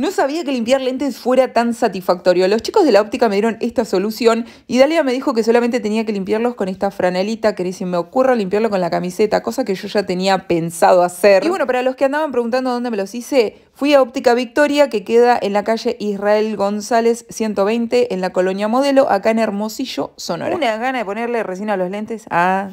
No sabía que limpiar lentes fuera tan satisfactorio. Los chicos de la óptica me dieron esta solución y Dalia me dijo que solamente tenía que limpiarlos con esta franelita, que ni me ocurra limpiarlo con la camiseta, cosa que yo ya tenía pensado hacer. Y bueno, para los que andaban preguntando dónde me los hice, fui a Óptica Victoria, que queda en la calle Israel González 120, en la colonia Modelo, acá en Hermosillo, Sonora. Una gana de ponerle resina a los lentes. Ah.